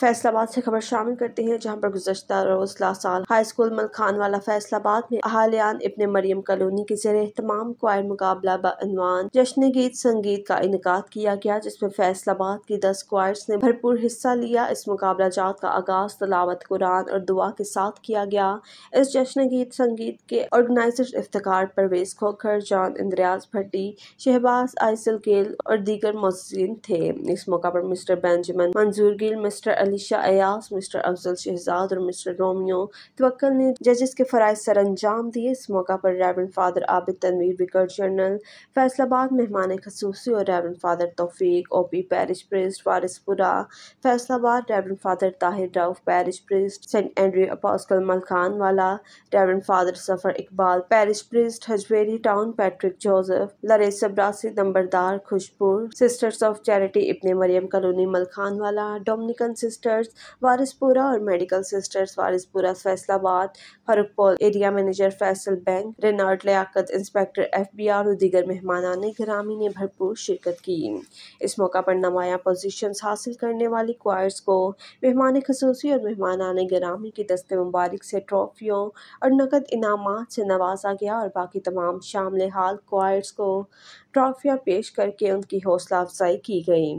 फैसलाबाद से खबर शामिल करते हैं जहां पर गुजशत रोज साल हाई स्कूल मलखान वाला फैसलाबाद में अहालियान इब्ने मरियम कॉलोनी के जरिए तमाम क्वायर मुकाबला बनवान जश्न गीत संगीत का इनका किया गया जिसमें फैसलाबाद की दस क्वायर्स ने भरपूर हिस्सा लिया इस मुकाबला जात का आगाज तलावत कुरान और दुआ के साथ किया गया इस जश्न गीत संगीत के ऑर्गेनाइजर इफ्तार परवेज खोखर जॉन इंद्रयाज भट्टी शहबाज आयसल गिल और दीगर मोजिन थे इस मौका पर mister Benjamin Manzoor Gill mister Alisha Ayas mister Afzal Shahzad और मिस्टर रोमियो तवक्ल ने जजेस के फ़राज सर अंजाम दिए इस मौका पर reverend father Abid Tanveer vicar general Faisalabad मेहमान खसूसी और reverend father Taufiq O P parish priest Warispura Faisalabad reverend father Tahir Rauf parish priest saint Andrew apostle Malkhanwala reverend father Safar Iqbal parish priest Hajveri town Patrick Joseph लरेस सब्रासी नंबरदार Khushpur sisters of charity Ibn Maryam colony Malkhanwala Dominican sister sisters Warispura और medical sisters Warispura Faisalabad फरुखपोल area manager Faisal bank रेनार्ड Liaquat inspector F B R और दीगर मेहमान ग्रामी ने भरपूर शिरकत की इस मौका पर नमाया पोजिशन हासिल करने वाली क्वायर्स को मेहमान खसूसी और मेहमान ग्रामी की दस्ते मुबारक से ट्रॉफियों और नकद इनाम से नवाजा गया और बाकी तमाम शामिल हाल क्वायर्स को ट्रॉफियां पेश करके उनकी हौसला अफजाई की गई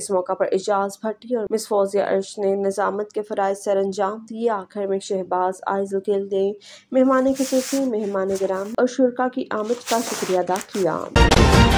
इस मौका पर एजाज भट्टी और मिस फौजिया अर्श ने निजामत के फरज सर अंजाम दिए आखिर में शहबाज आयजुल गिल ने मेहमान सिलसिले मेहमान ग्राम और शुरा की आमद का शुक्रिया अदा किया